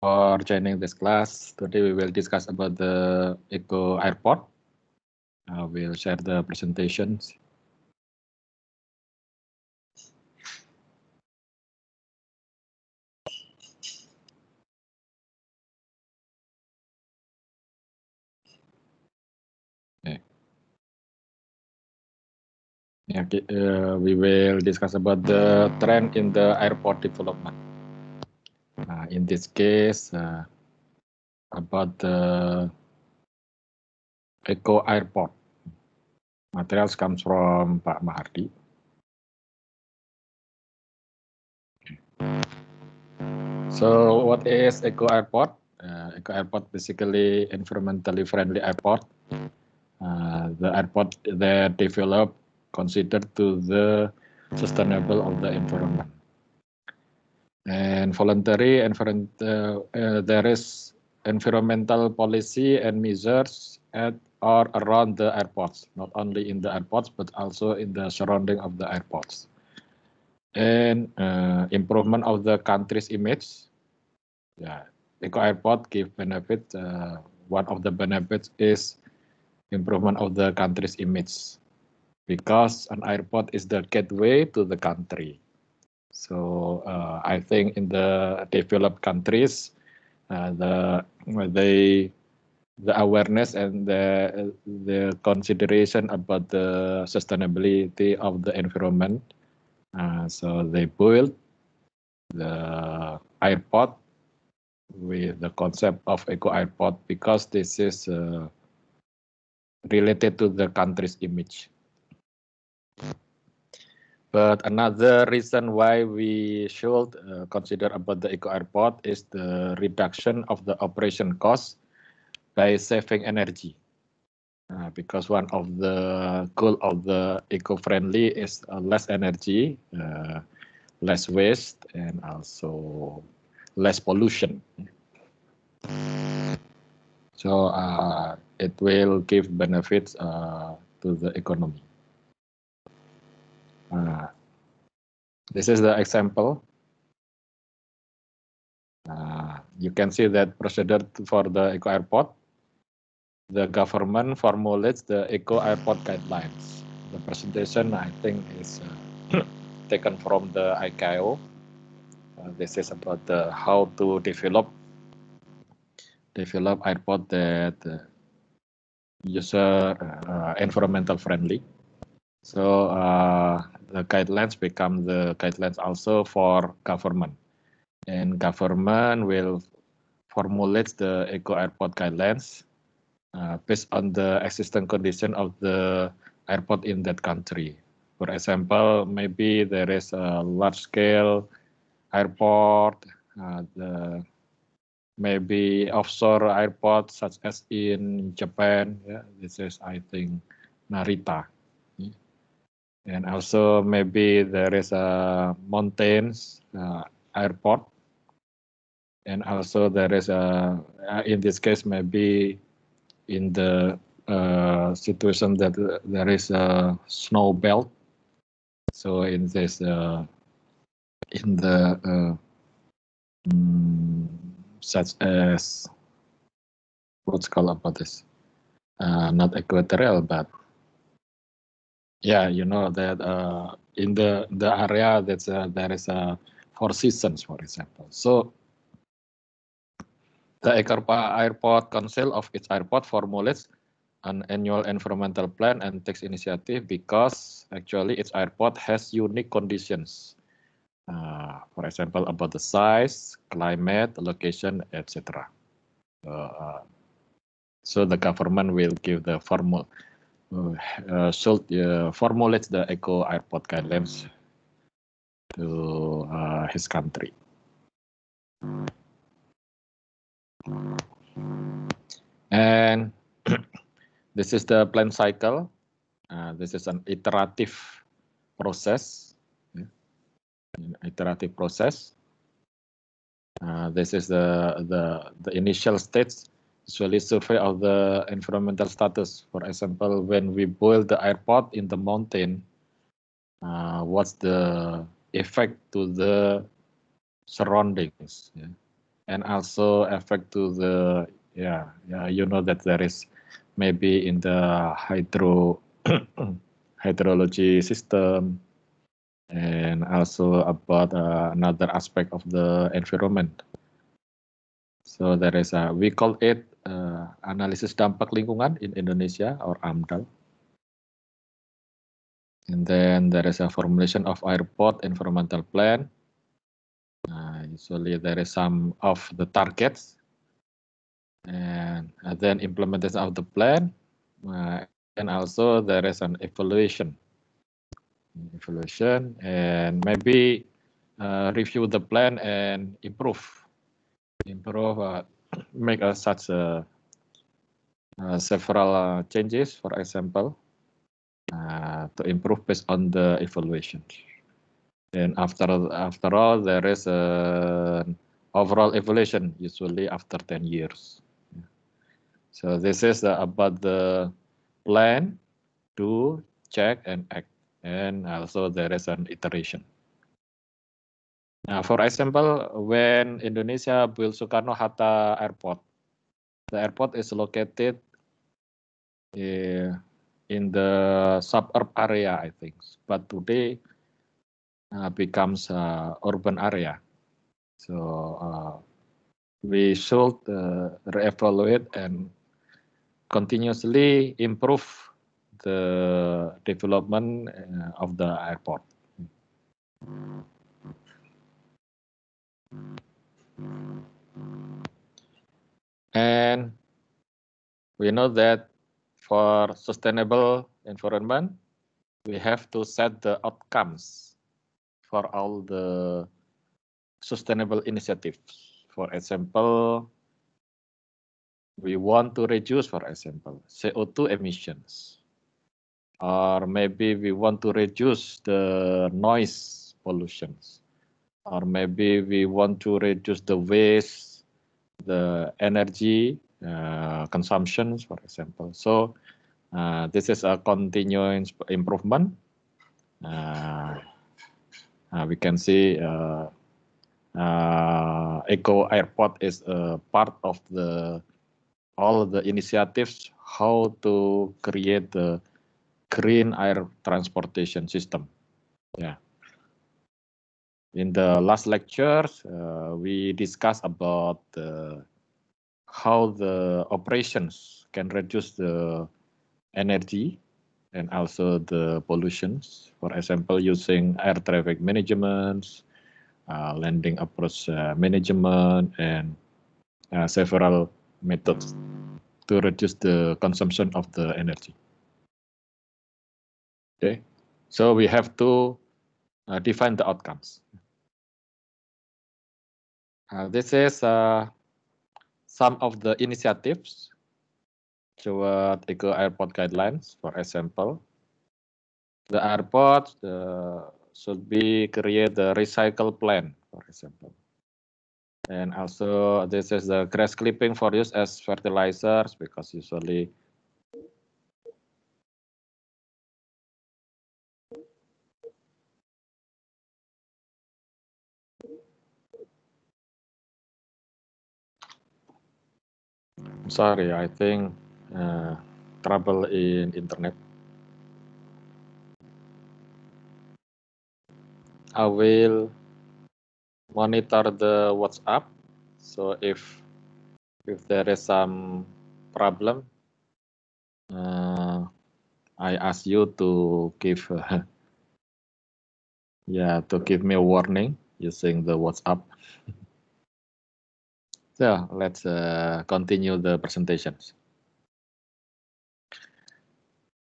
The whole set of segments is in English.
for joining this class. Today we will discuss about the Eco Airport. I uh, will share the presentations. Okay. Yeah. uh, we will discuss about the trend in the airport development. Uh, in this case, uh, about the Eco Airport. Materials comes from Pak Mahardi. So what is Eco Airport? Uh, Eco Airport basically environmentally friendly airport. Uh, the airport they developed considered to the sustainable of the environment and voluntary and uh, uh, there is environmental policy and measures at or around the airports, not only in the airports, but also in the surrounding of the airports. And uh, improvement of the country's image. Yeah, Eco Airport give benefit. Uh, one of the benefits is improvement of the country's image because an airport is the gateway to the country. So uh, I think in the developed countries, uh, the they the awareness and the the consideration about the sustainability of the environment. Uh, so they built the airport with the concept of eco airport because this is uh, related to the country's image. But another reason why we should uh, consider about the eco airport is the reduction of the operation cost by saving energy. Uh, because one of the goal of the eco-friendly is uh, less energy, uh, less waste, and also less pollution. So uh, it will give benefits uh, to the economy. Uh, this is the example. Uh, you can see that procedure for the Eco Airport. The government formulates the Eco Airport guidelines. The presentation, I think, is uh, taken from the ICAO. Uh, this is about the how to develop develop airport that uh, user uh, uh, environmental friendly. So uh, the guidelines become the guidelines also for government, and government will formulate the eco airport guidelines uh, based on the existing condition of the airport in that country. For example, maybe there is a large scale airport, uh, the maybe offshore airports such as in Japan. Yeah, this is I think Narita and also maybe there is a mountains uh, airport and also there is a uh, in this case maybe in the uh, situation that uh, there is a snow belt so in this uh, in the uh, mm, such as what's called about this not equatorial but yeah, you know that uh, in the the area that's uh, there is a uh, four seasons, for example. So the Ekarpa Airport Council of its airport formulates an annual environmental plan and takes initiative because actually its airport has unique conditions. Uh, for example, about the size, climate, location, etc. Uh, so the government will give the formal uh, uh should uh, formulate the eco airport guidelines hmm. to uh, his country. And this is the plan cycle. Uh, this is an iterative process. Yeah. An iterative process. Uh, this is the, the the initial stage actually survey of the environmental status. For example, when we build the airport in the mountain, uh, what's the effect to the surroundings yeah. and also effect to the yeah, yeah you know that there is maybe in the hydro hydrology system and also about uh, another aspect of the environment so there is a we call it uh, Analisis Dampak Lingkungan in Indonesia or AMDAL. And then there is a formulation of airport environmental plan. Uh, usually there is some of the targets. And uh, then implementation of the plan. Uh, and also there is an evaluation. Evaluation and maybe uh, review the plan and improve. Improve uh, make uh, such uh, several uh, changes, for example, uh, to improve based on the evaluation. And after after all, there is an overall evaluation usually after 10 years. So this is about the plan, do, check, and act. And also there is an iteration. Now, for example, when Indonesia built Sukarno-Hatta Airport, the airport is located uh, in the suburb area, I think. But today uh, becomes uh, urban area. So uh, we should uh, reevaluate and continuously improve the development uh, of the airport. And we know that for sustainable environment, we have to set the outcomes for all the sustainable initiatives. For example, we want to reduce, for example, CO2 emissions. Or maybe we want to reduce the noise pollutions or maybe we want to reduce the waste, the energy uh, consumptions, for example. So uh, this is a continuous improvement. Uh, uh we can see uh, uh, Eco Airport is a part of the all the initiatives how to create the green air transportation system. Yeah in the last lecture, uh, we discussed about uh, how the operations can reduce the energy and also the pollutions. For example, using air traffic management, uh, landing approach uh, management, and uh, several methods to reduce the consumption of the energy. Okay, so we have to uh, define the outcomes. Uh, this is uh, some of the initiatives toward eco airport guidelines, for example. The airport should be create the recycle plan, for example. And also this is the grass clipping for use as fertilizers because usually I'm sorry, I think uh, trouble in internet. I will monitor the WhatsApp. So if if there is some problem, uh, I ask you to give uh, yeah to give me a warning using the WhatsApp. So let's uh, continue the presentations.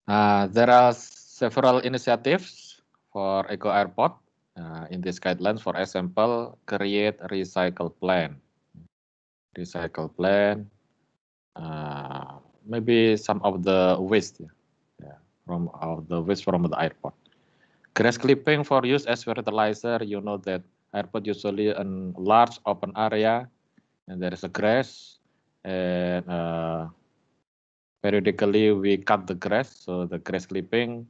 Uh, there are several initiatives for Eco Airport uh, in these guidelines. For example, create recycle plan. Recycle plan. Uh, maybe some of the waste yeah, from of the waste from the airport. Grass clipping for use as fertilizer. You know that airport usually a large open area and there is a grass and uh, periodically we cut the grass so the grass clipping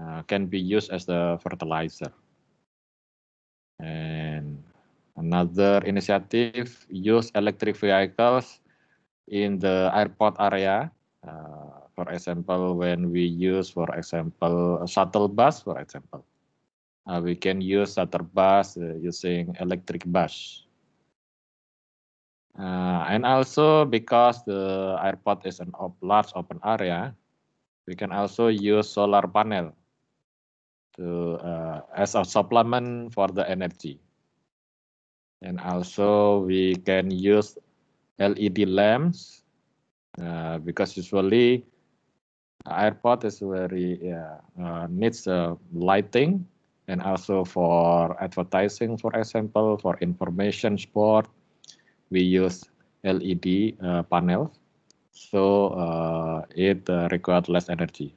uh, can be used as the fertilizer and another initiative use electric vehicles in the airport area uh, for example when we use for example a shuttle bus for example uh, we can use shuttle bus uh, using electric bus uh, and also because the airport is a op large open area, we can also use solar panel to uh, as a supplement for the energy. And also we can use LED lamps uh, because usually airport is very uh, uh, needs uh, lighting and also for advertising, for example, for information sport, we use LED uh, panels, so uh, it uh, requires less energy.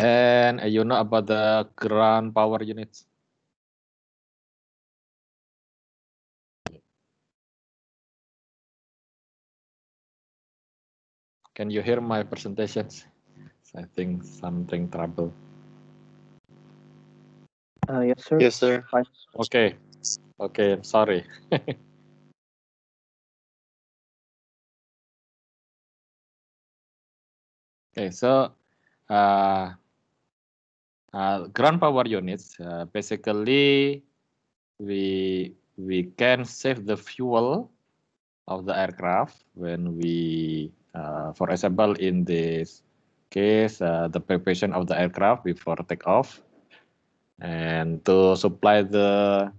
And uh, you know about the ground power units? Can you hear my presentations? I think something trouble. Uh, yes, sir. Yes, sir. Okay. Okay, I'm sorry. okay, so uh, uh, ground power units, uh, basically we we can save the fuel of the aircraft when we, uh, for example, in this case, uh, the preparation of the aircraft before takeoff and to supply the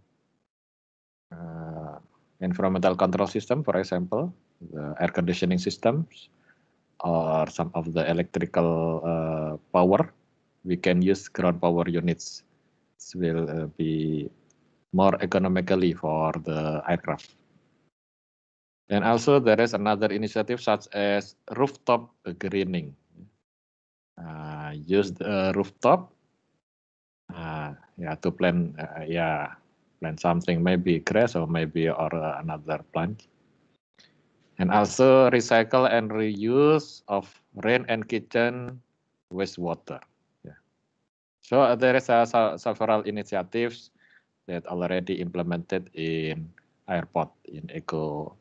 uh, environmental control system, for example, the air conditioning systems or some of the electrical uh, power, we can use ground power units. This will uh, be more economically for the aircraft. And also there is another initiative such as rooftop greening. Uh, use the rooftop uh, yeah, to plan uh, yeah, plant something, maybe grass or maybe or uh, another plant. And also recycle and reuse of rain and kitchen wastewater. Yeah. So uh, there is uh, several initiatives that already implemented in airport in eco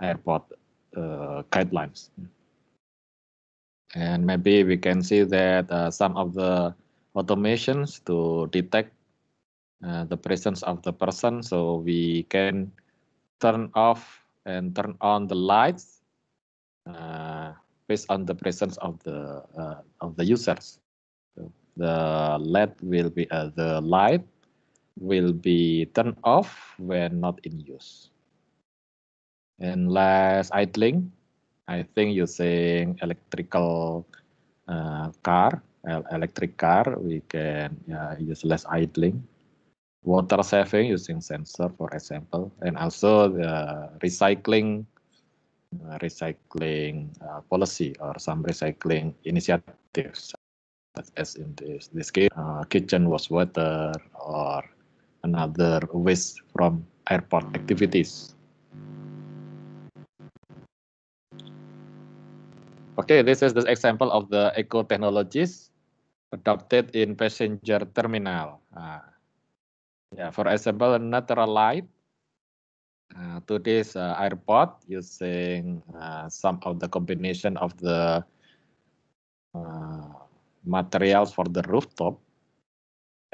airport uh, guidelines. And maybe we can see that uh, some of the automations to detect uh, the presence of the person so we can turn off and turn on the lights uh, based on the presence of the uh, of the users so the led will be uh, the light will be turned off when not in use and last idling i think using electrical uh, car electric car we can use less idling water saving using sensor, for example, and also the recycling uh, recycling uh, policy or some recycling initiatives, as in this, this case, uh, kitchen was water or another waste from airport activities. Okay, this is the example of the eco technologies adopted in passenger terminal. Uh, Yeah, for example, natural light. Uh, this uh, airport using uh, some of the combination of the uh, materials for the rooftop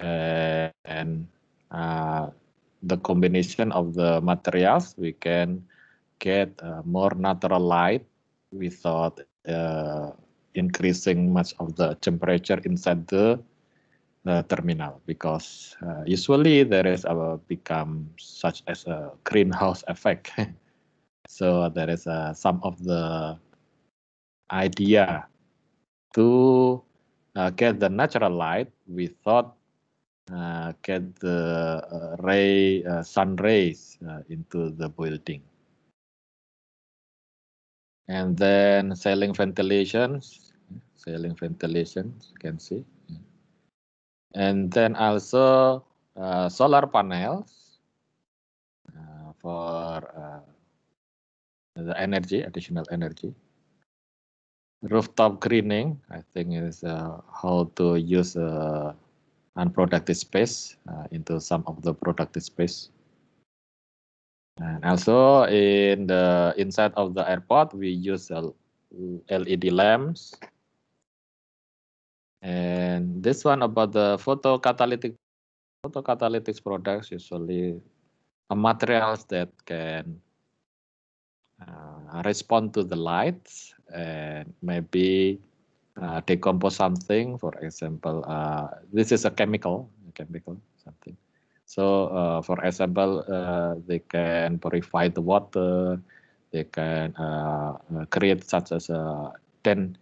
and uh, the combination of the materials we can get uh, more natural light without uh, increasing much of the temperature inside the the terminal because uh, usually there is a become such as a greenhouse effect. so there is a some of the idea to uh, get the natural light we thought uh, get the uh, ray uh, sun rays uh, into the building and then ceiling ventilations ceiling ventilations you can see and then also uh, solar panels uh, for uh, the energy, additional energy. Rooftop greening, I think is uh, how to use uh, unproductive space uh, into some of the productive space. And also in the inside of the airport, we use LED lamps and this one about the photocatalytic photocatalytic products usually materials that can uh, respond to the light and maybe uh, decompose something. For example, uh, this is a chemical, a chemical something. So, uh, for example, uh, they can purify the water. They can uh, create such as a ten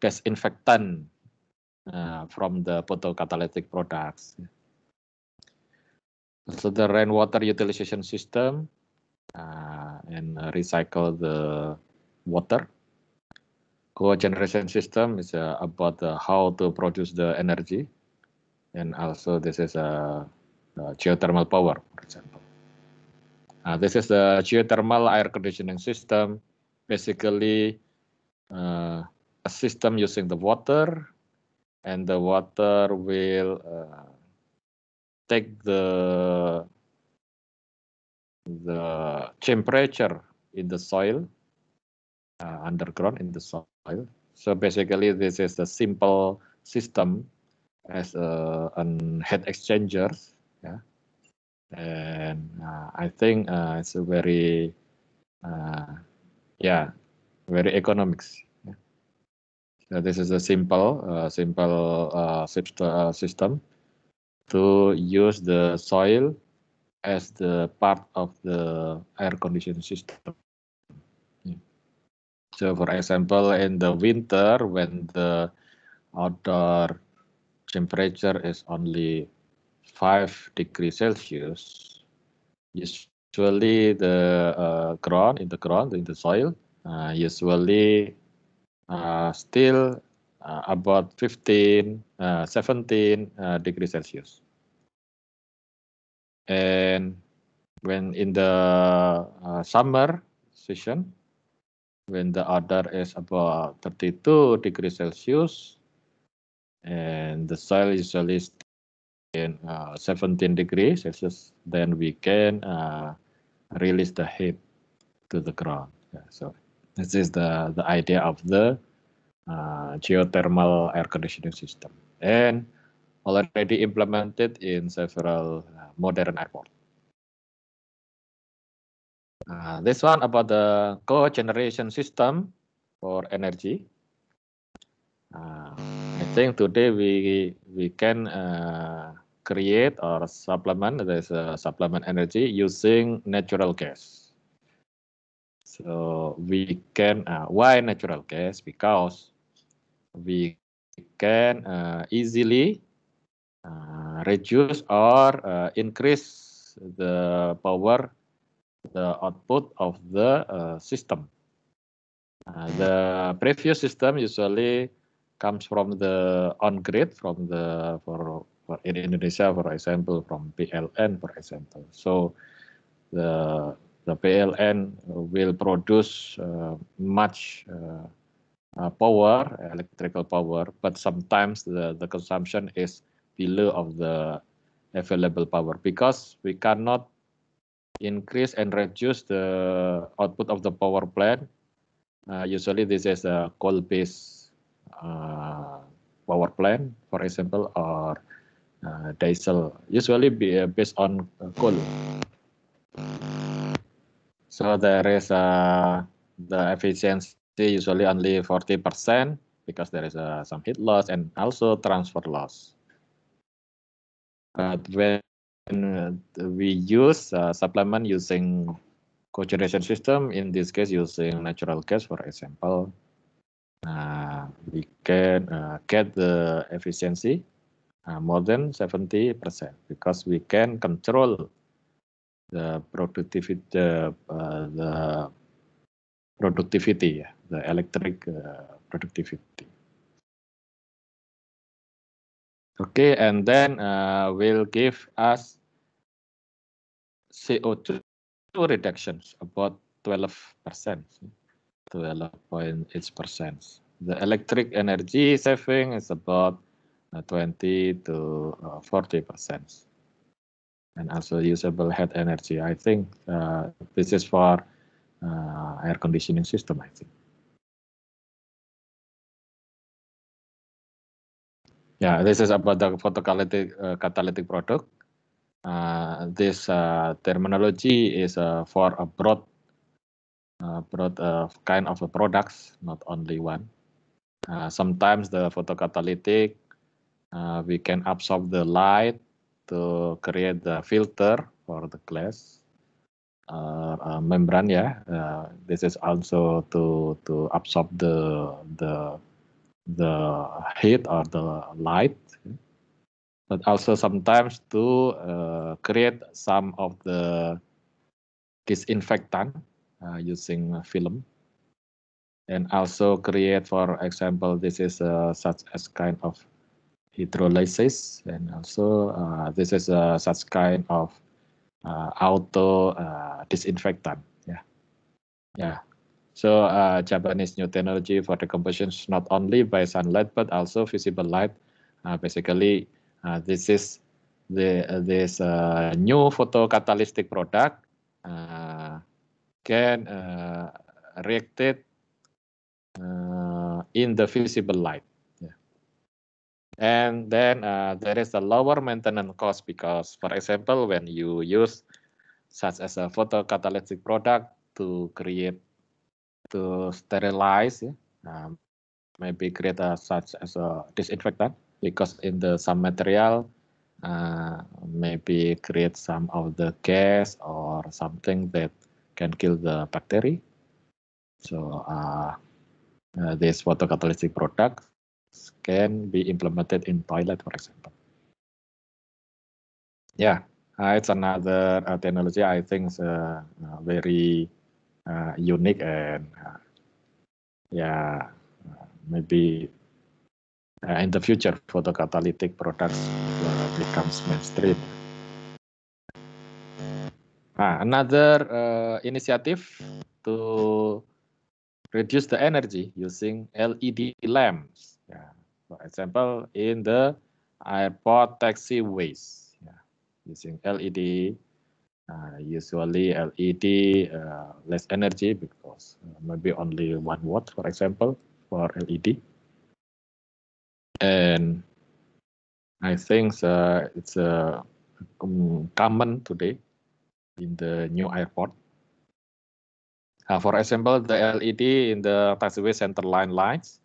disinfectant uh, from the photocatalytic products. So the rainwater utilization system uh, and recycle the water. Co-generation system is uh, about how to produce the energy. And also this is a uh, uh, geothermal power, for example. this is the geothermal air conditioning system. Basically, a system using the water and the water will uh, take the the temperature in the soil uh, underground in the soil so basically this is a simple system as a, uh, an heat exchangers yeah and uh, i think uh, it's a very uh, yeah very economics this is a simple, simple system to use the soil as the part of the air conditioning system. So for example, in the winter when the outdoor temperature is only 5 degrees Celsius, usually the uh, ground in the ground in the soil uh, usually uh, still uh, about 15, uh, 17 degrees Celsius. And when in the summer season, when the other is about 32 degrees Celsius, and the soil is at least in uh, 17 degrees Celsius, then we can uh, release the heat to the ground. Yeah, so this is the, the idea of the uh, geothermal air conditioning system and already implemented in several uh, modern airports. Uh, this one about the cogeneration system for energy. Uh, I think today we we can uh, create or supplement this supplement energy using natural gas. So uh, we can, uh, why natural gas? Because we can uh, easily uh, reduce or uh, increase the power, the output of the uh, system. the previous system usually comes from the on-grid, from the, for, for in Indonesia, for example, from PLN, for example. So the the PLN will produce uh, much uh, uh, power, electrical power, but sometimes the, the consumption is below of the available power because we cannot increase and reduce the output of the power plant. Uh, usually this is a coal-based uh, power plant, for example, or uh, diesel, usually be, based on coal. So there is uh, the efficiency usually only 40% because there is uh, some heat loss and also transfer loss. But when uh, we use uh, supplement using cogeneration system, in this case using natural gas, for example, uh, we can uh, get the efficiency uh, more than 70% because we can control the productivity, the, uh, the productivity, the electric uh, productivity. Okay, and then uh, will give us CO2 reductions about 12 percent, 12.8 percent. The electric energy saving is about 20 to 40 percent and also usable heat energy. I think uh, this is for uh, air conditioning system, I think. Yeah, this is about the photocatalytic uh, catalytic product. Uh, this uh, terminology is uh, for a broad, broad kind of a products, not only one. sometimes the photocatalytic, we can absorb the light to create the filter for the class uh, uh, membrane. Yeah, uh, this is also to to absorb the the the heat or the light but also sometimes to uh, create some of the disinfectant uh, using film and also create for example this is uh, such as kind of hydrolysis and also uh, this is a uh, such kind of uh, auto uh, disinfectant yeah yeah so uh, japanese new technology for the combustion not only by sunlight but also visible light uh, basically this is the this new photocatalytic product can react it in the visible light and then uh, there is a lower maintenance cost because, for example, when you use such as a photocatalytic product to create, to sterilize, um, maybe create a, such as a disinfectant, because in the some material, uh, maybe create some of the gas or something that can kill the bacteria. So uh, uh, this photocatalytic product can be implemented in toilet, for example. Yeah, uh, it's another uh, technology I think uh, uh very uh, unique and uh, yeah, maybe in the future photocatalytic products becomes mainstream. Ah, another initiative to reduce the energy using LED lamps yeah. For example, in the airport taxiways, yeah, using LED, uh, usually LED uh, less energy because uh, maybe only one watt, for example, for LED. And I think uh, it's a uh, um, common today in the new airport. Uh, for example, the LED in the taxiway center line lights,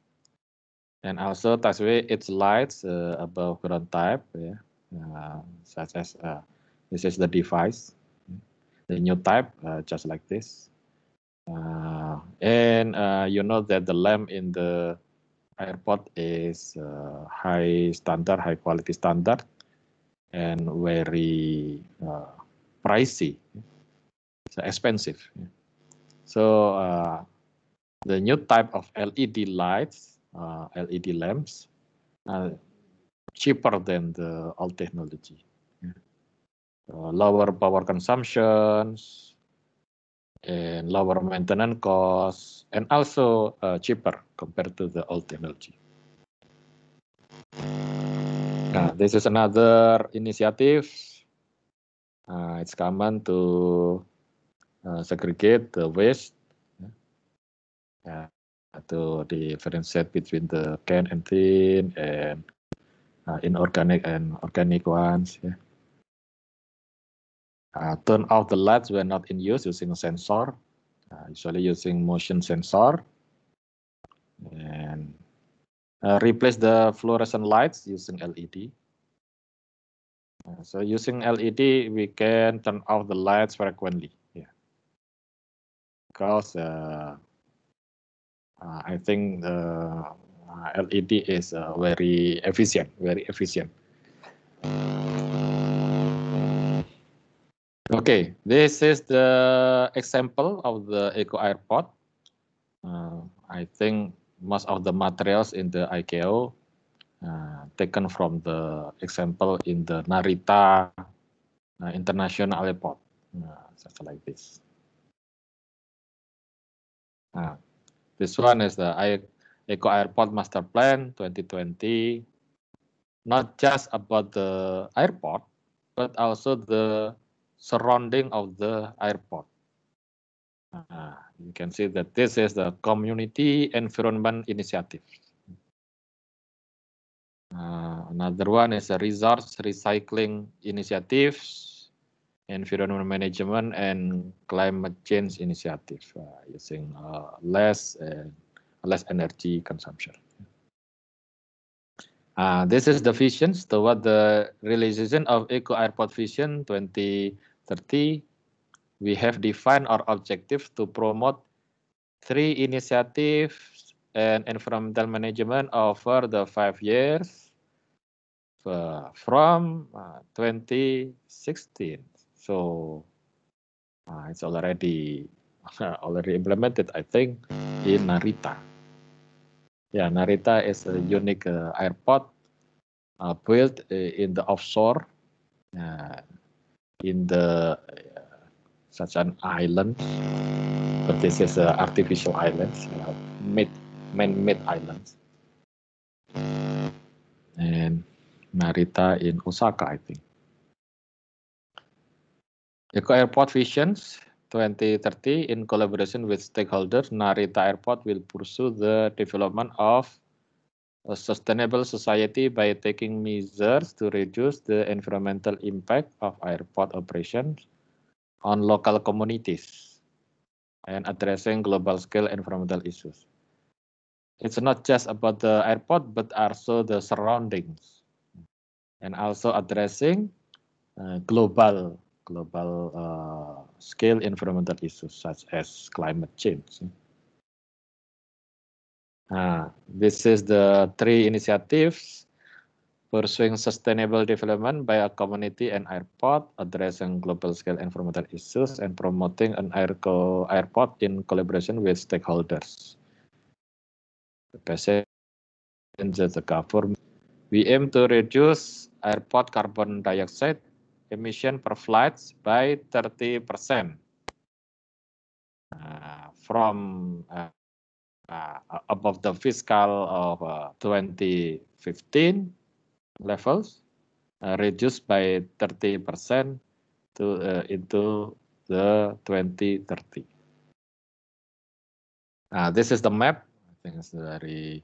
and also takes its lights uh, above ground type, yeah, uh, such as uh, this is the device, the new type, uh, just like this. Uh, and uh, you know that the lamp in the airport is high standard, high quality standard, and very pricey, so expensive. So the new type of LED lights uh, LED lamps, uh, cheaper than the old technology. Uh, lower power consumptions and lower maintenance costs, and also cheaper compared to the old technology. this is another initiative. Uh, it's common to uh, segregate the waste to differentiate between the can and tin and uh, inorganic and organic ones. Yeah. Uh, turn off the lights when not in use using a sensor, uh, usually using motion sensor. And uh, replace the fluorescent lights using LED. Uh, so using LED, we can turn off the lights frequently. Yeah. Because uh, uh, I think the uh, LED is uh, very efficient, very efficient. Okay, this is the example of the Eco Airport. Uh, I think most of the materials in the ICAO uh, taken from the example in the Narita uh, International Airport, uh, such like this. Uh, This one is the Eco Airport Master Plan 2020, not just about the airport, but also the surrounding of the airport. Uh, you can see that this is the community environment initiative. Uh, another one is the resource recycling initiatives Environment Management and Climate Change Initiative uh, using uh, less uh, less energy consumption. Uh, this is the vision toward the realization of Eco Airport Vision 2030. We have defined our objective to promote three initiatives and environmental management over the five years uh, from uh, 2016. So uh, it's already already implemented, I think, in hmm. Narita. Yeah, Narita is a hmm. unique uh, airport uh, built uh, in the offshore, ya, in the such an island, but this is uh, artificial islands, island, mid man-made islands, hmm. and Narita in Osaka, I think. Jaco Airport Visions 2030, in collaboration with stakeholders, Narita Airport will pursue the development of a sustainable society by taking measures to reduce the environmental impact of airport operations on local communities and addressing global scale environmental issues. It's not just about the airport, but also the surroundings and also addressing uh, global global uh, scale environmental issues such as climate change. Nah, this is the three initiatives pursuing sustainable development by a community and airport, addressing global scale environmental issues, and promoting an airport in collaboration with stakeholders. The passenger, the government. We aim to reduce airport carbon dioxide emission per flight by 30% uh, from uh, uh, above the fiscal of uh, 2015 levels, uh, reduced by 30% to uh, into the 2030. this is the map. I think it's very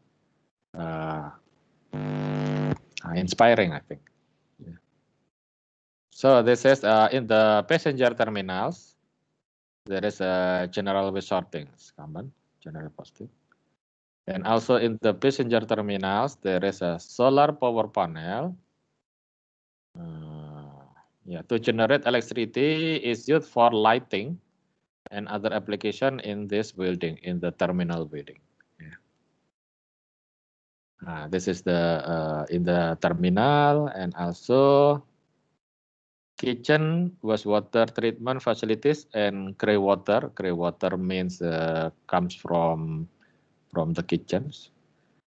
inspiring, I think. So this is uh, in the passenger terminals. There is a uh, general waste sorting common general posting. And also in the passenger terminals, there is a solar power panel. Uh, yeah, to generate electricity is used for lighting and other application in this building, in the terminal building. Yeah. Uh, this is the uh, in the terminal and also kitchen was water treatment facilities and grey water. Grey water means uh, comes from from the kitchens.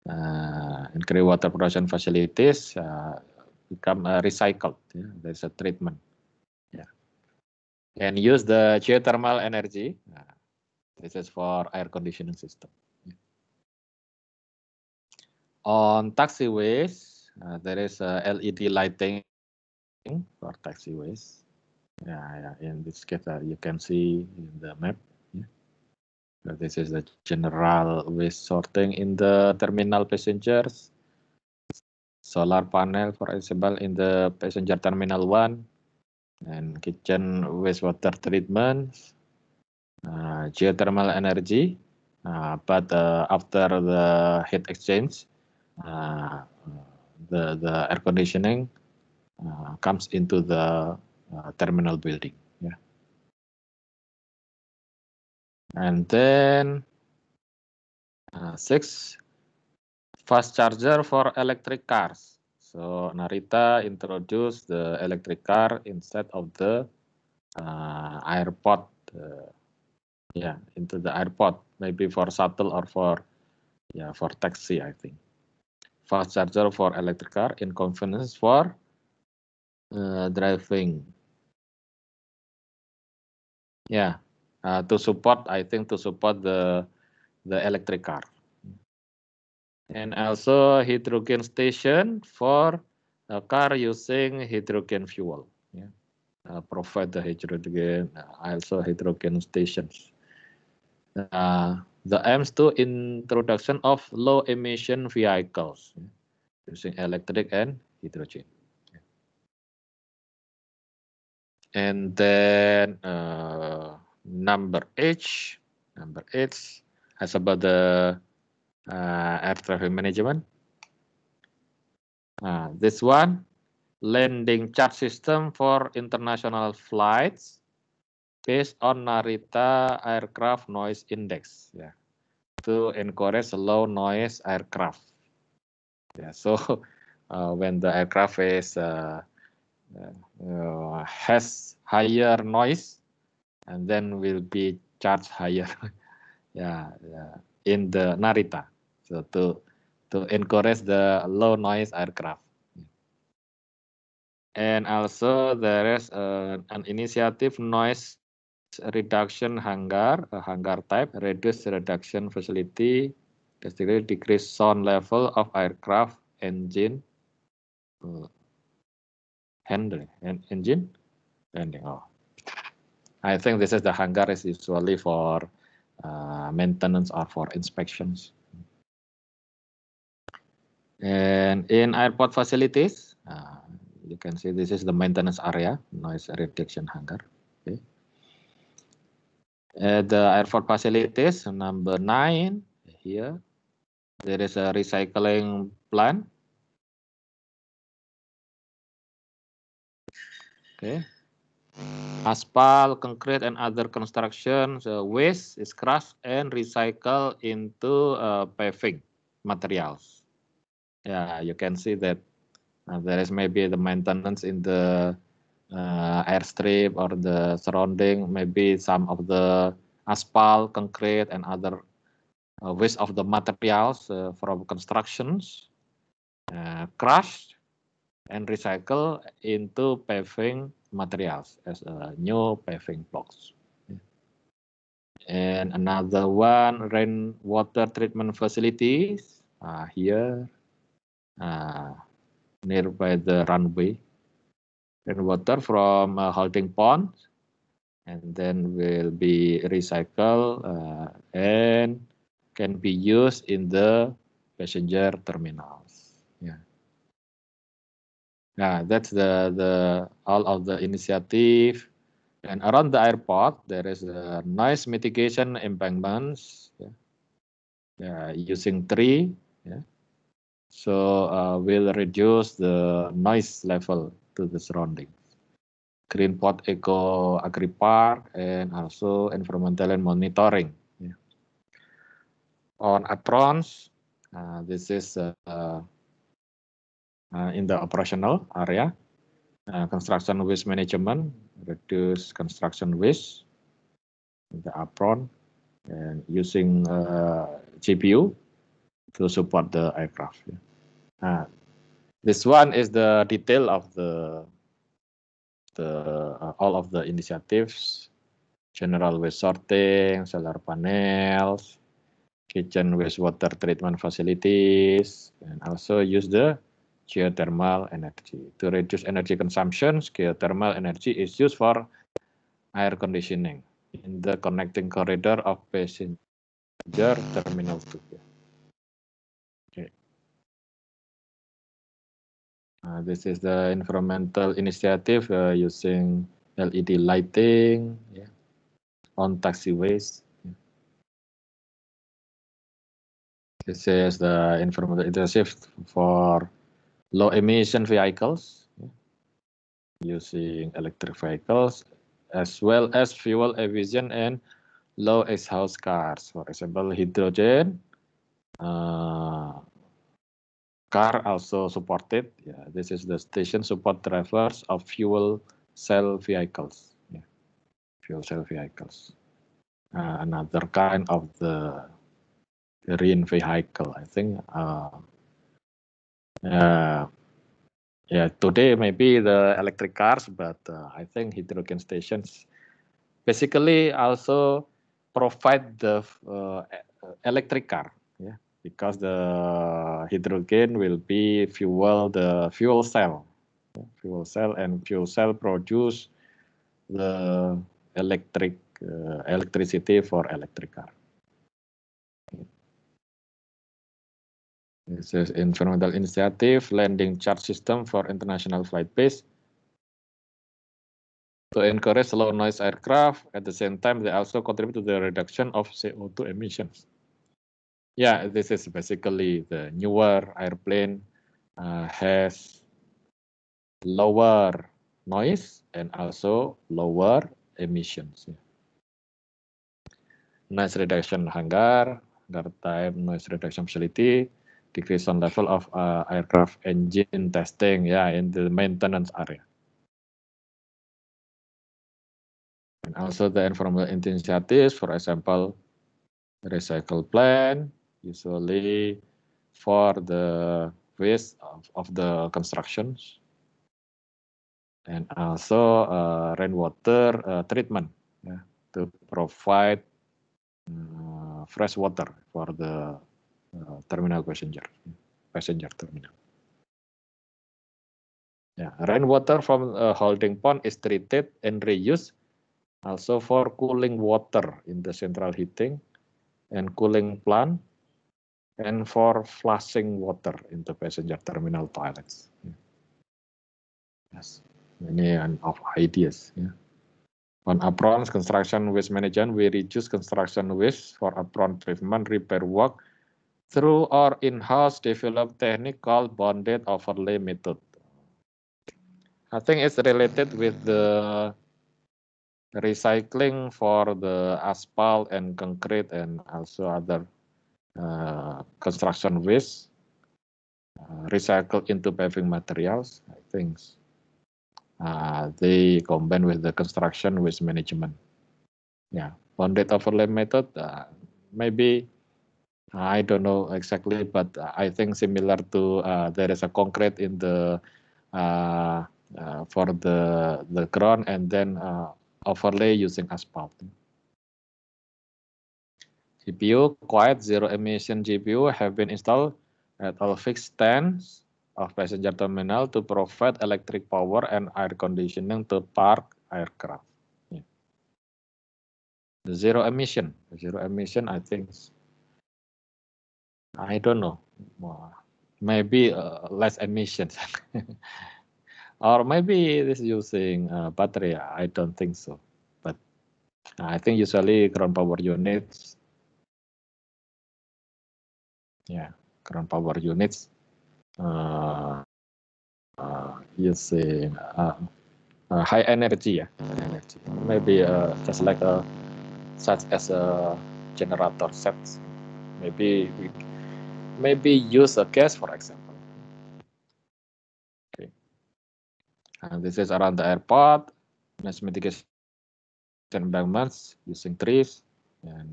Uh, and grey water production facilities uh, become uh, recycled. Yeah? There's a treatment. Yeah. And use the geothermal energy. Uh, this is for air conditioning system. Yeah. On taxiways, uh, there is LED lighting or taxiways. Yeah, yeah, ya, in this case, uh, you can see in the map. Yeah. Ya. So this is the general waste sorting in the terminal passengers. Solar panel, for example, in the passenger terminal one, and kitchen wastewater treatment, uh, geothermal energy. Nah, uh, but after the heat exchange, uh, the the air conditioning Uh, comes into the uh, terminal building. Yeah. And then uh, six, fast charger for electric cars. So Narita introduced the electric car instead of the uh, airport. Uh, yeah, into the airport, maybe for shuttle or for yeah for taxi, I think. Fast charger for electric car, inconvenience for uh, driving. Yeah, ya, uh, to support, I think to support the the electric car. And also hydrogen station for a car using hydrogen fuel. Yeah. Ya, uh, provide the hydrogen, eh, also hydrogen stations. Uh, the aims to introduction of low emission vehicles ya, using electric and hydrogen. and then uh, number H, number H as about the uh, air traffic management. Uh, this one, landing charge system for international flights based on Narita aircraft noise index. Yeah, to encourage low noise aircraft. Yeah, so uh, when the aircraft is uh, uh, has higher noise and then will be charged higher yeah, yeah, in the narita so to to encourage the low noise aircraft and also there is uh, an initiative noise reduction hangar a hangar type reduce reduction facility basically decrease sound level of aircraft engine uh, handling and engine landing. Oh. I think this is the hangar is usually for uh, maintenance or for inspections. And in airport facilities, uh, you can see this is the maintenance area, noise reduction hangar. Okay. At the airport facilities, number nine here, there is a recycling plant Okay. concrete, and other construction so waste is crushed and recycled into uh, paving materials. Yeah, you can see that uh, there is maybe the maintenance in the uh, airstrip or the surrounding, maybe some of the asphalt, concrete, and other uh, waste of the materials uh, from constructions uh, crushed and recycle into paving materials as a new paving blocks. And another one, rainwater treatment facilities uh, here uh, nearby the runway. Rainwater from uh, holding ponds and then will be recycled uh, and can be used in the passenger terminal. Yeah, that's the the all of the initiative. And around the airport, there is a noise mitigation embankments. Yeah, yeah uh, using tree. Yeah, so uh, will reduce the noise level to the surroundings. Greenport Eco Agri Park and also environmental and monitoring. Yeah. On aprons, uh, this is uh, uh, in the operational area, uh, construction waste management, reduce construction waste, the apron, and using uh, GPU to support the aircraft. Uh, this one is the detail of the the uh, all of the initiatives, general waste sorting, solar panels, kitchen wastewater treatment facilities, and also use the geothermal energy. To reduce energy consumption, geothermal energy is used for air conditioning in the connecting corridor of passenger terminal 2. Okay. Uh, this is the environmental initiative uh, using LED lighting yeah, on taxiways. This is the environmental initiative for low emission vehicles using electric vehicles as well as fuel efficient and low exhaust cars. For example, hydrogen uh, car also supported. Yeah, this is the station support drivers of fuel cell vehicles. Yeah, fuel cell vehicles. Uh, another kind of the green vehicle, I think. Uh, yeah. Uh, yeah, today maybe the electric cars, but uh, I think hydrogen stations basically also provide the uh, electric car. Yeah, because the hydrogen will be fuel the fuel cell, fuel cell, and fuel cell produce the electric uh, electricity for electric car. This is environmental initiative, landing charge system for international flight base. To encourage low noise aircraft, at the same time, they also contribute to the reduction of CO2 emissions. Yeah, this is basically the newer airplane uh, has lower noise and also lower emissions. Noise reduction hangar, hangar time, noise reduction facility, decrease on level of uh, aircraft engine testing, yeah, in the maintenance area. And also the informal initiatives, for example, recycle plan, usually for the waste of, of the constructions. And also uh, rainwater uh, treatment yeah, to provide uh, fresh water for the Eh, terminal passenger, passenger terminal. Yeah. Rainwater from a eh, holding pond is treated and reused also for cooling water in the central heating and cooling plant and for flushing water in the passenger terminal toilets. Yes, many and of ideas. Yeah. On apron construction waste management, we reduce construction waste for apron treatment, repair work, through our in-house developed technique called bonded overlay method. I think it's related with the recycling for the asphalt and concrete and also other uh, construction waste uh, recycled into paving materials, I think. Uh, they combine with the construction waste management. Yeah, bonded overlay method, uh, maybe I don't know exactly, but I think similar to uh, there is a concrete in the uh, uh, for the the ground and then uh, overlay using asphalt. GPU quiet zero emission GPU have been installed at all fixed stands of passenger terminal to provide electric power and air conditioning to park aircraft. Yeah. The zero emission, zero emission, I think I don't know. Maybe uh, less emissions. or maybe this using uh, battery. I don't think so. But I think usually ground power units. Yeah, ground power units. Uh, uh, using uh, uh, high energy, yeah, high energy. Maybe uh, just like a uh, such as a uh, generator sets, Maybe we maybe use a case for example. Okay. And this is around the airport, mesh mitigation embankments using trees and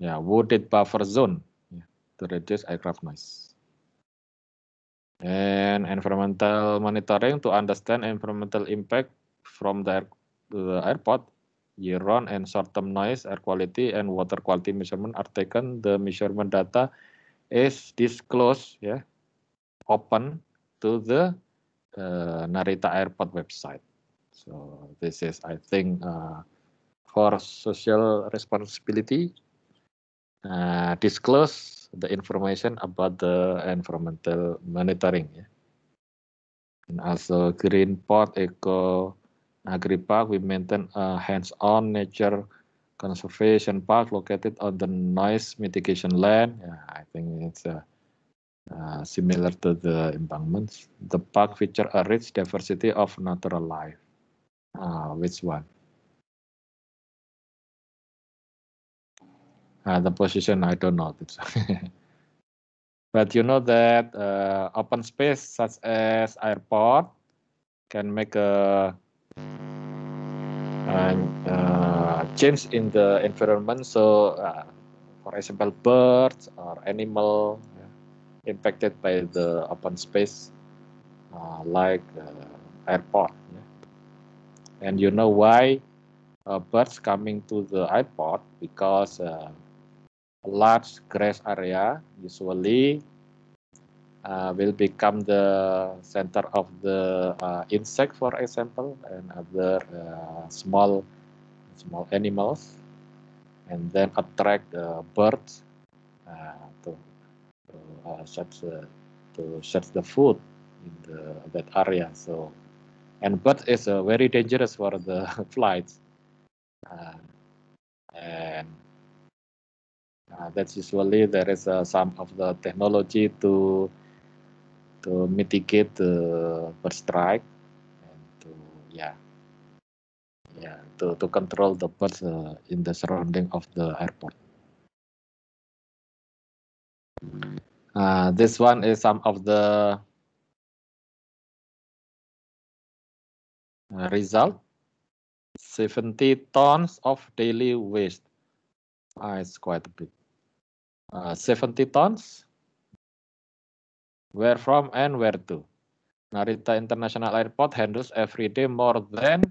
yeah, wooded buffer zone yeah, to reduce aircraft noise. And environmental monitoring to understand environmental impact from the, air, the airport year-round and short-term noise, air quality, and water quality measurement are taken. The measurement data is disclosed yeah open to the uh, Narita Airport website. So this is I think uh, for social responsibility uh, disclose the information about the environmental monitoring. Yeah. And also Green Port Eco Agripark, we maintain a hands-on nature conservation park located on the noise mitigation land. Yeah, I think it's uh, uh, similar to the embankments. The park features a rich diversity of natural life. Uh, which one? Uh, the position, I don't know. but you know that uh, open space such as airport can make a, a, a uh, change in the environment. So, uh, for example, birds or animal yeah, impacted by the open space, uh, like uh, airport. Yeah. And you know why uh, birds coming to the airport because uh, large grass area usually uh, will become the center of the uh, insect, for example, and other uh, small small animals, and then attract the birds uh, to, to uh, search to search the food in the, that area. So, and birds is uh, very dangerous for the flights. and uh, that's usually there is uh, some of the technology to to mitigate the bird strike and to yeah yeah to, to control the birds uh, in the surrounding of the airport. Uh, this one is some of the uh, result. 70 tons of daily waste. Uh, it's quite a bit. Uh, 70 tons. Where from and where to? Narita International Airport handles every day more than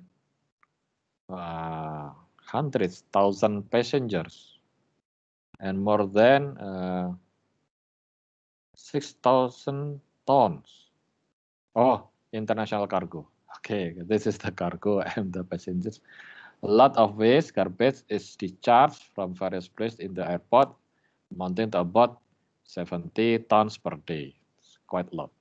uh, hundreds, thousand passengers, and more than uh, thousand tons. Oh, international cargo. Okay, this is the cargo and the passengers. A lot of waste garbage is discharged from various places in the airport, amounting to about 70 tons per day. It's quite a lot.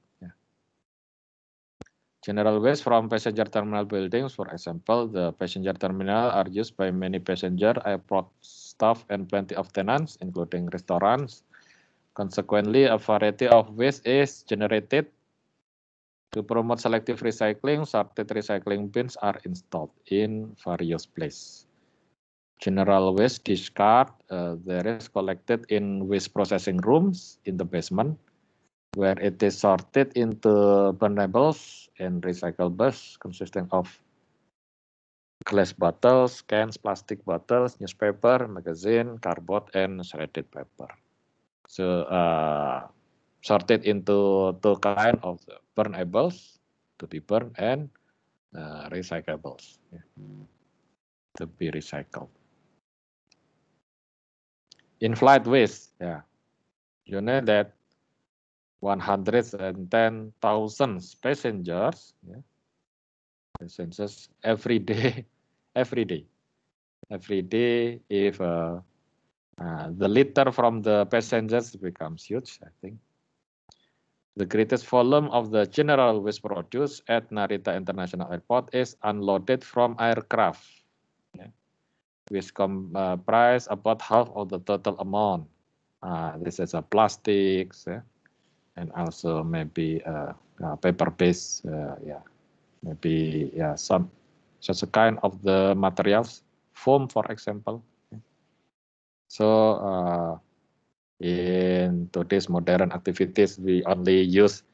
General waste from passenger terminal buildings, for example, the passenger terminal are used by many passenger, airport staff, and plenty of tenants, including restaurants. Consequently, a variety of waste is generated. To promote selective recycling, sorted recycling bins are installed in various places. General waste discard, uh, there is collected in waste processing rooms in the basement where it is sorted into burnables and recyclables consisting of glass bottles, cans, plastic bottles, newspaper, magazine, cardboard, and shredded paper. So uh, sorted into two kind of burnables to be burned and uh, recyclables yeah, to be recycled. In flight waste, yeah, you know that 110,000 passengers yeah, passengers every day every day every day if uh, uh, the litter from the passengers becomes huge i think the greatest volume of the general waste produced at Narita International Airport is unloaded from aircraft, yeah, which comprise uh, about half of the total amount. Uh, this is a plastics, yeah, and also maybe uh, uh, paper-based, uh, yeah, maybe yeah, some such a kind of the materials, foam, for example. So in today's modern activities, we only use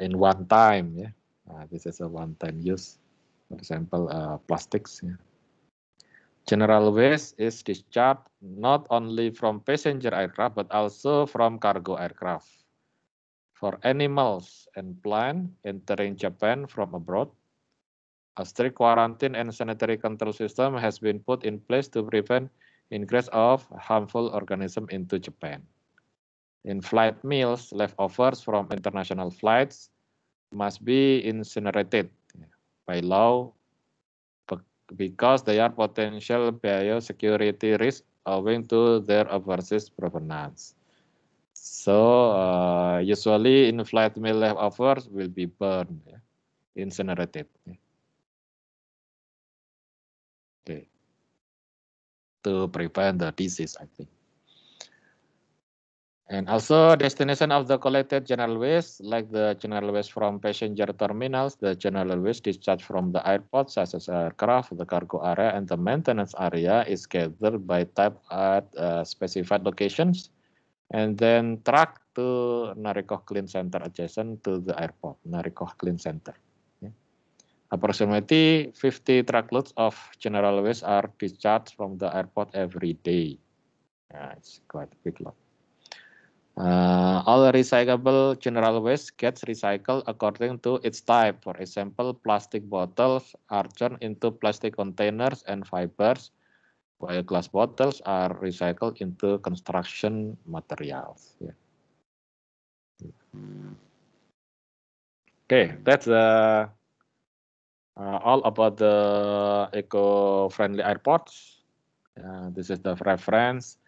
in one time. Yeah, this is a one-time use. For example, plastics. Yeah. General waste is discharged not only from passenger aircraft but also from cargo aircraft. For animals and plants entering Japan from abroad, a strict quarantine and sanitary control system has been put in place to prevent ingress of harmful organisms into Japan. In-flight meals, leftovers from international flights must be incinerated. By law, because they are potential biosecurity risks owing to their overseas provenance. So uh, usually in-flight meal leftovers will be burned, yeah, incinerated. Yeah. Okay. To prevent the disease, I think. And also destination of the collected general waste, like the general waste from passenger terminals, the general waste discharged from the airport, such as aircraft, the cargo area, and the maintenance area is gathered by type at uh, specified locations, and then truck to Narikoh Clean Center adjacent to the airport, Narikoh Clean Center. Yeah. Approximately 50 truckloads of general waste are discharged from the airport every day. Yeah, it's quite a big lot. Uh, all recyclable general waste gets recycled according to its type. For example, plastic bottles are turned into plastic containers and fibers, while glass bottles are recycled into construction materials. Yeah. Okay, that's uh, uh, all about the eco-friendly airports. Uh, this is the reference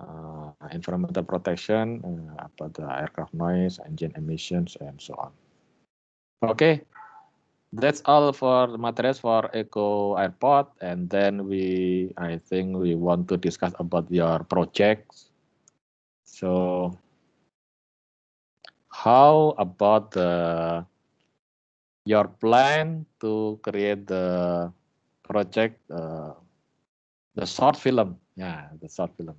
uh, environmental protection, uh, about the aircraft noise, engine emissions, and so on. Okay, that's all for the materials for Eco Airport, and then we, I think, we want to discuss about your projects. So, how about the your plan to create the project, uh, the short film? Yeah, the short film.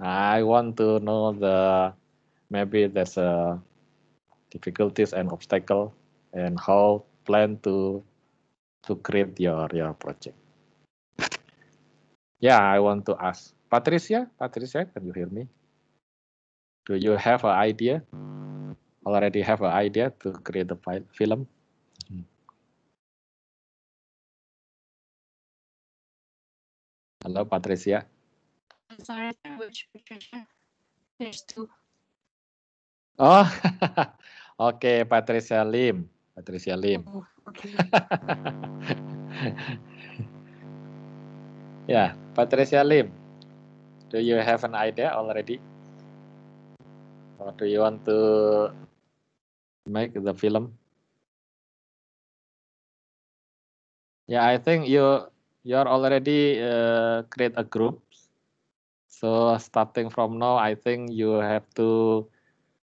I want to know the maybe there's a difficulties and obstacle and how plan to to create your your project. Yeah, I want to ask Patricia. Patricia, can you hear me? Do you have an idea? Already have an idea to create the film? Hello, Patricia sorry, Oh, oke okay, Patricia Lim. Patricia Lim. Oh, okay. ya, yeah, Patricia Lim. Do you have an idea already? Or do you want to make the film? Yeah, I think you you are already uh, create a group So starting from now, I think you have to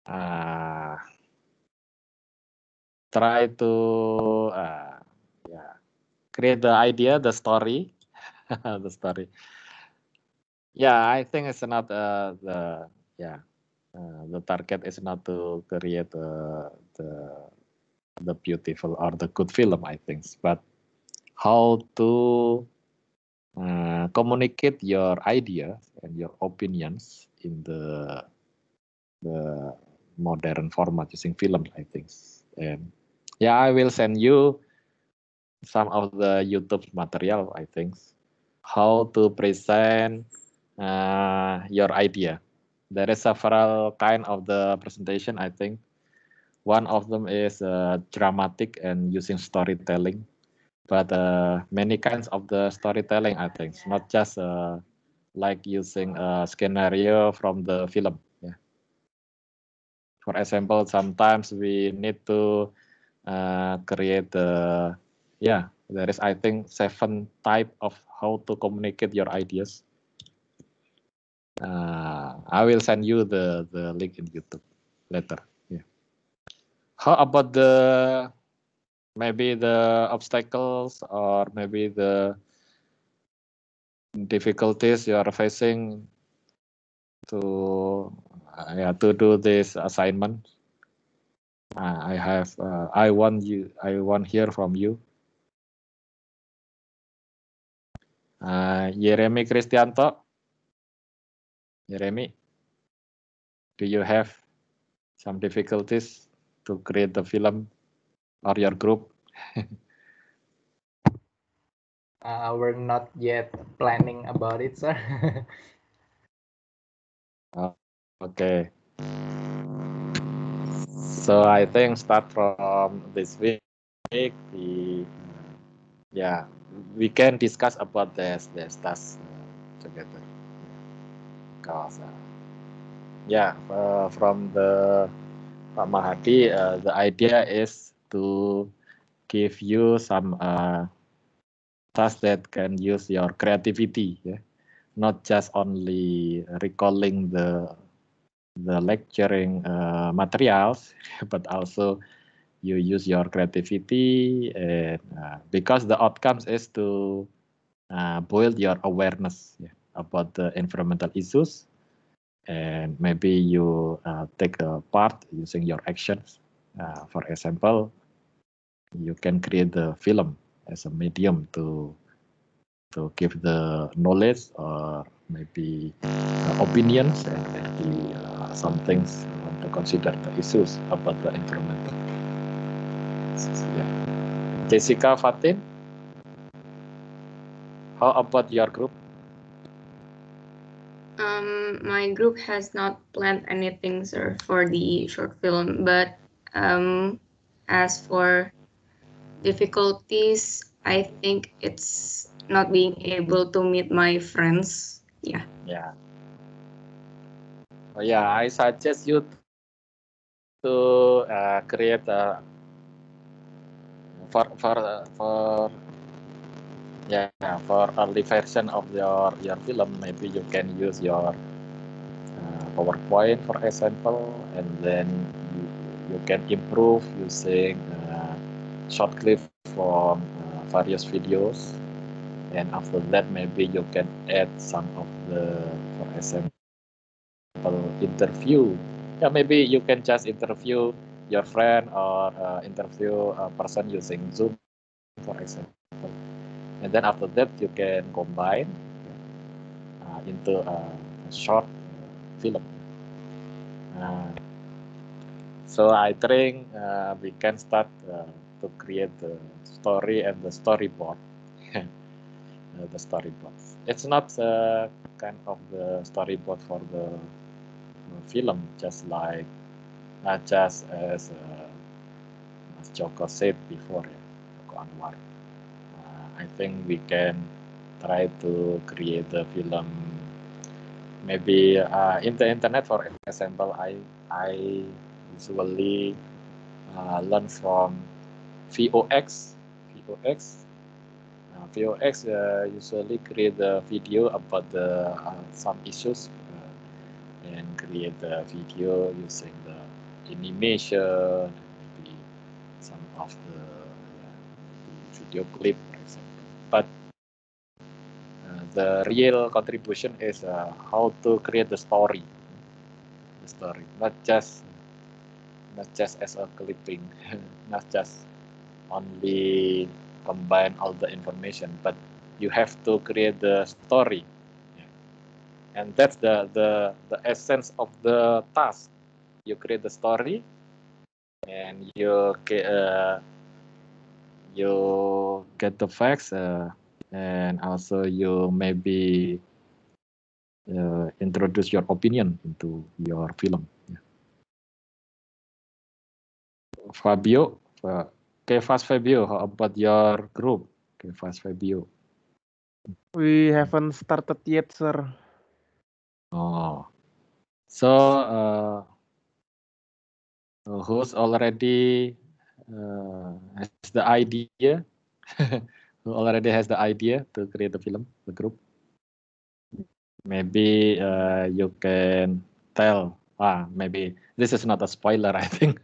uh, try to uh, yeah, create the idea, the story, the story. Yeah, I think it's not uh, the yeah uh, the target is not to create the uh, the the beautiful or the good film, I think, but how to uh, communicate your idea and your opinions in the the modern format using film, I think. And yeah, I will send you some of the YouTube material, I think, how to present uh, your idea. There is several kind of the presentation, I think. One of them is uh, dramatic and using storytelling. but uh, many kinds of the storytelling i think not just uh, like using a scenario from the film yeah. for example sometimes we need to uh, create the yeah there is i think seven type of how to communicate your ideas uh, i will send you the the link in youtube later yeah how about the maybe the obstacles or maybe the difficulties you are facing to uh, yeah, to do this assignment uh, i have uh, i want you i want hear from you uh, jeremy cristianto jeremy do you have some difficulties to create the film Warrior group? uh, we're not yet planning about it, sir. oh, okay. So I think start from this week, we, yeah, we can discuss about this, this task together. Because, uh, yeah, uh, from the Pak Mahadi, uh, the idea is to give you some uh, tasks that can use your creativity, yeah? not just only recalling the the lecturing uh, materials, but also you use your creativity and uh, because the outcomes is to uh, build your awareness yeah, about the environmental issues and maybe you uh, take a part using your actions uh, for example, you can create the film as a medium to to give the knowledge or maybe uh, opinions and, maybe uh, some things to consider the issues about the environment. Yeah. Jessica Fatin, how about your group? Um, my group has not planned anything sir, for the short film, but um, as for difficulties, I think it's not being able to meet my friends. Yeah. Yeah. Oh, yeah, I suggest you to uh, create a for for uh, for yeah for early version of your your film maybe you can use your uh, powerpoint for example and then you can improve using uh, short clip from uh, various videos and after that maybe you can add some of the for example interview yeah maybe you can just interview your friend or uh, interview a person using zoom for example and then after that you can combine uh, into a short uh, film uh, so I think uh, we can start uh, to create the story and the storyboard. Uh, the storyboard. It's not uh, kind of the storyboard for the uh, film, just like not just as as Joko said before, Joko Anwar. I think we can try to create the film. Maybe in the internet, for example, I I usually uh, learn from VOX. VOX. Uh, VOX uh, usually create a video about the uh, some issues uh, and create the video using the animation, maybe some of the, the video clip, for example. But uh, the real contribution is how to create the story. The story, not just not just as a clipping, not just only combine all the information, but you have to create the story. And that's the, the, the essence of the task. You create the story and you, uh, you get the facts uh, and also you maybe uh, introduce your opinion into your film. Fabio. Okay, eh, fast Fabio, how about your group? Okay, fast Fabio. We haven't started yet, sir. Oh. So, eh, uh, who's already uh, has the idea? who already has the idea to create the film, the group? Maybe uh, you can tell ah, maybe this is not a spoiler, I think.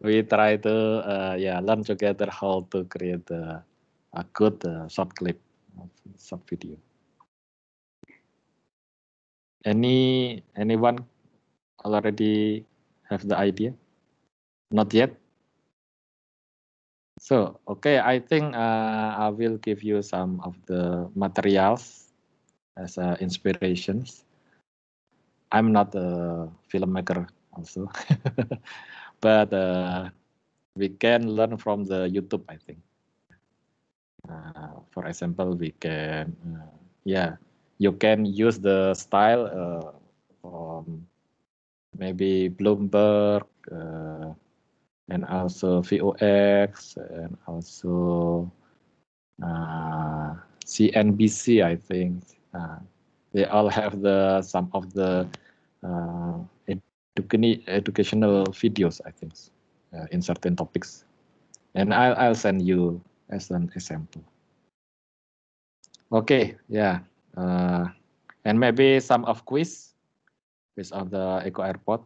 we try to uh, yeah learn together how to create a, a good uh, short clip, short video. Any anyone already have the idea? Not yet. So okay, I think uh, I will give you some of the materials as uh, inspirations. I'm not a filmmaker also, but uh, we can learn from the YouTube, I think. Uh, for example, we can, uh, yeah, you can use the style uh, from maybe Bloomberg uh, and also VOX and also CNBC, uh, I think they all have the some of the uh, educational videos, I think, uh, in certain topics. And I'll, I'll send you as an example. Okay, yeah. Uh, and maybe some of quiz, quiz of the Eco Airport,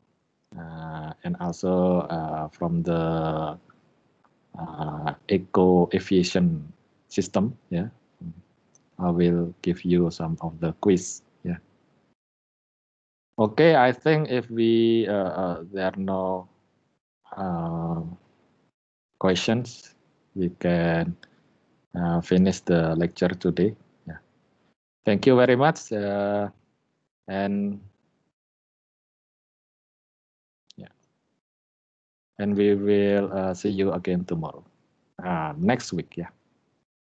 uh, and also uh, from the uh, Eco Aviation System, yeah, I will give you some of the quiz. Yeah. Okay, I think if we uh, uh, there are no uh, questions, we can uh, finish the lecture today. Yeah. Thank you very much. Uh, and yeah, and we will uh, see you again tomorrow. next week. Yeah.